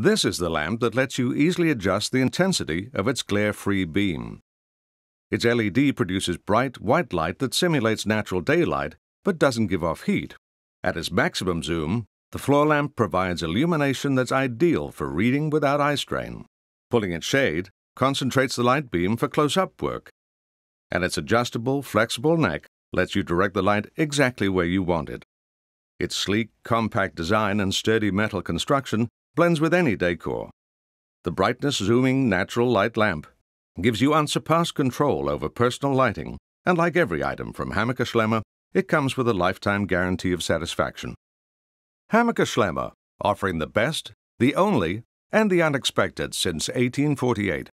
This is the lamp that lets you easily adjust the intensity of its glare-free beam. Its LED produces bright, white light that simulates natural daylight but doesn't give off heat. At its maximum zoom, the floor lamp provides illumination that's ideal for reading without eye strain. Pulling its shade concentrates the light beam for close-up work. And its adjustable, flexible neck lets you direct the light exactly where you want it. Its sleek, compact design and sturdy metal construction blends with any decor. The brightness zooming natural light lamp gives you unsurpassed control over personal lighting, and like every item from Hammacher Schlemmer, it comes with a lifetime guarantee of satisfaction. Hammacher Schlemmer, offering the best, the only, and the unexpected since 1848.